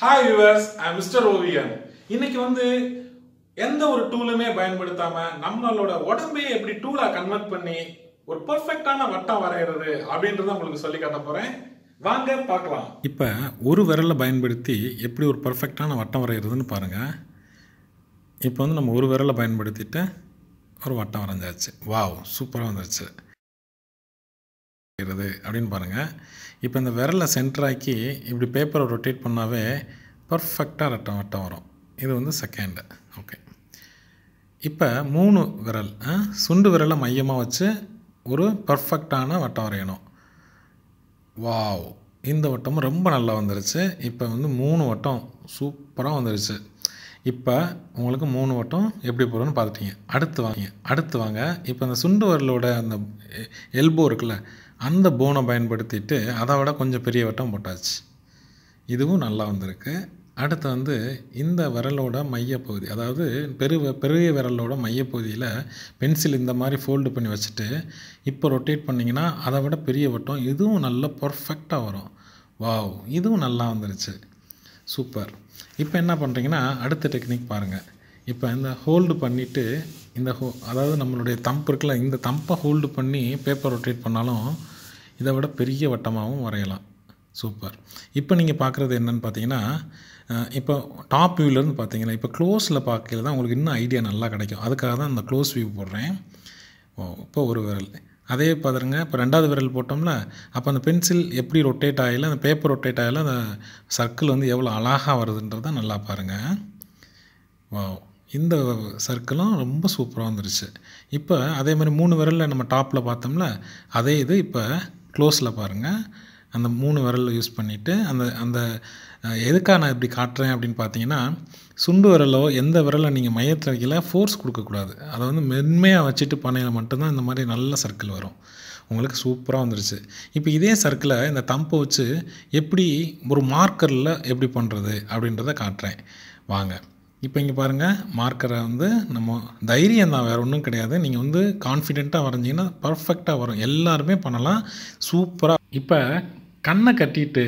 hi viewers I mister Oviyan இன்னைக்கு வந்து எந்த ஒரு டூலுமே பயன்படுத்தாம நம்மளோட உடம்பையே எப்படி டூலா கன்வெர்ட் பண்ணி ஒரு பர்ஃபெக்டான வட்டம் வரைகிறது அப்படின்றத உங்களுக்கு சொல்லி காட்ட போறேன் வாங்க பார்க்கலாம் இப்போ ஒரு விரலை பயன்படுத்தி எப்படி ஒரு பர்ஃபெக்டான வட்டம் வரைகிறதுன்னு பாருங்கள் இப்போ வந்து நம்ம ஒரு விரலை பயன்படுத்திட்டு ஒரு வட்டம் வரைஞ்சாச்சு வாவ் சூப்பராக வந்துருச்சு அப்படின்னு பாருங்கள் இப்போ இந்த விரலை சென்ட்ராக்கி இப்படி பேப்பரை ரொட்டேட் பண்ணாவே பர்ஃபெக்டாக ரட்டம் வட்டம் வரும் இது வந்து செகண்டு ஓகே இப்போ மூணு விரல் சுண்டு விரலை மையமாக வச்சு ஒரு பர்ஃபெக்டான வட்டம் வரையணும் வாவ் இந்த வட்டமும் ரொம்ப நல்லா வந்துருச்சு இப்போ வந்து மூணு வட்டம் சூப்பராக வந்துருச்சு இப்போ உங்களுக்கு மூணு வட்டம் எப்படி போகிறோன்னு பார்த்துட்டீங்க அடுத்து வாங்க அடுத்து வாங்க இப்போ அந்த சுண்டு வரலோட அந்த எல்போ இருக்குல்ல அந்த போனை பயன்படுத்திட்டு அதை விட கொஞ்சம் பெரிய வட்டம் போட்டாச்சு இதுவும் நல்லா வந்திருக்கு அடுத்து வந்து இந்த விரலோட மையப்பகுதி அதாவது பெரு பெரிய விரலோட மையப்பகுதியில் பென்சில் இந்த மாதிரி ஃபோல்டு பண்ணி வச்சுட்டு இப்போ ரொட்டேட் பண்ணிங்கன்னா அதை விட பெரிய வட்டம் இதுவும் நல்லா பர்ஃபெக்டாக வரும் வாவ் இதுவும் நல்லா வந்துருச்சு சூப்பர் இப்போ என்ன பண்ணுறீங்கன்னா அடுத்த டெக்னிக் பாருங்கள் இப்போ இந்த ஹோல்டு பண்ணிவிட்டு இந்த ஹோ அதாவது நம்மளுடைய தம்ப் இருக்கல இந்த தம்பை ஹோல்டு பண்ணி பேப்பர் ரொட்டேட் பண்ணாலும் இதை விட பெரிய வட்டமாகவும் வரையலாம் சூப்பர் இப்போ நீங்கள் பார்க்குறது என்னென்னு பார்த்தீங்கன்னா இப்போ டாப் வியூவிலேருந்து பார்த்தீங்கன்னா இப்போ க்ளோஸில் பார்க்கல தான் உங்களுக்கு இன்னும் ஐடியா நல்லா கிடைக்கும் அதுக்காக தான் அந்த க்ளோஸ் வியூ போடுறேன் இப்போ ஒரு விரல் அதே பாருங்க இப்போ ரெண்டாவது விரல் போட்டோம்ல அப்போ அந்த பென்சில் எப்படி ரொட்டேட் ஆகல அந்த பேப்பர் ரொட்டேட் ஆகல அந்த சர்க்கிள் வந்து எவ்வளோ அழகாக வருதுன்றதான் நல்லா பாருங்கள் வா இந்த சர்க்கிளும் ரொம்ப சூப்பராக வந்துருச்சு இப்போ அதே மாதிரி மூணு விரலில் நம்ம டாப்பில் பார்த்தோம்ல அதே இது இப்போ க்ளோஸில் பாருங்கள் அந்த மூணு விரலை யூஸ் பண்ணிவிட்டு அந்த அந்த எதுக்காக நான் இப்படி காட்டுறேன் அப்படின்னு பார்த்தீங்கன்னா சுண்டு விரலோ எந்த விரலை நீங்கள் மையத்தில் வைக்கல ஃபோர்ஸ் கொடுக்கக்கூடாது அதை வந்து மென்மையாக வச்சுட்டு பண்ணையில் மட்டும்தான் இந்த மாதிரி நல்ல சர்க்கிள் வரும் உங்களுக்கு சூப்பராக வந்துருச்சு இப்போ இதே சர்க்கிளை இந்த தம்பை வச்சு எப்படி ஒரு மார்க்கரில் எப்படி பண்ணுறது அப்படின்றத காட்டுறேன் வாங்க இப்போ இங்கே பாருங்கள் மார்க்கரை வந்து நம்ம தைரியம் தான் வேறு ஒன்றும் கிடையாது நீங்கள் வந்து கான்ஃபிடெண்ட்டாக வரைஞ்சிங்கன்னா பர்ஃபெக்டாக வரும் எல்லாருமே பண்ணலாம் சூப்பராக இப்போ கண்ணை கட்டிட்டு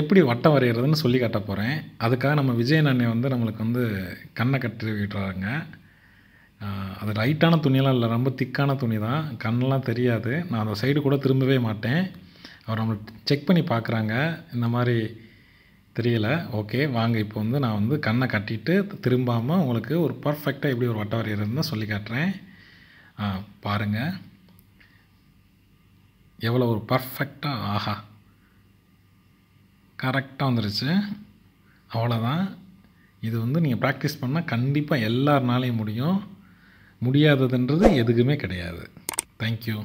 எப்படி வட்டம் வரைகிறதுன்னு சொல்லி காட்ட போகிறேன் அதுக்காக நம்ம விஜயன் வந்து நம்மளுக்கு வந்து கண்ணை கட்டி விட்டுறாங்க அது ரைட்டான துணியெல்லாம் இல்லை ரொம்ப திக்கான துணி தான் கண்ணெலாம் தெரியாது நான் அந்த சைடு கூட திரும்பவே மாட்டேன் அவர் நம்மளுக்கு செக் பண்ணி பார்க்குறாங்க இந்த மாதிரி தெரியல ஓகே வாங்க இப்போ வந்து நான் வந்து கண்ணை கட்டிட்டு திரும்பாமல் உங்களுக்கு ஒரு பர்ஃபெக்டாக எப்படி ஒரு வட்டம் இருந்தால் சொல்லி காட்டுறேன் பாருங்கள் எவ்வளோ ஒரு பர்ஃபெக்டாக ஆஹா கரெக்டாக வந்துருச்சு அவ்வளோதான் இது வந்து நீங்கள் ப்ராக்டிஸ் பண்ணால் கண்டிப்பாக எல்லாருனாலையும் முடியும் முடியாததுன்றது எதுக்குமே கிடையாது தேங்க்யூ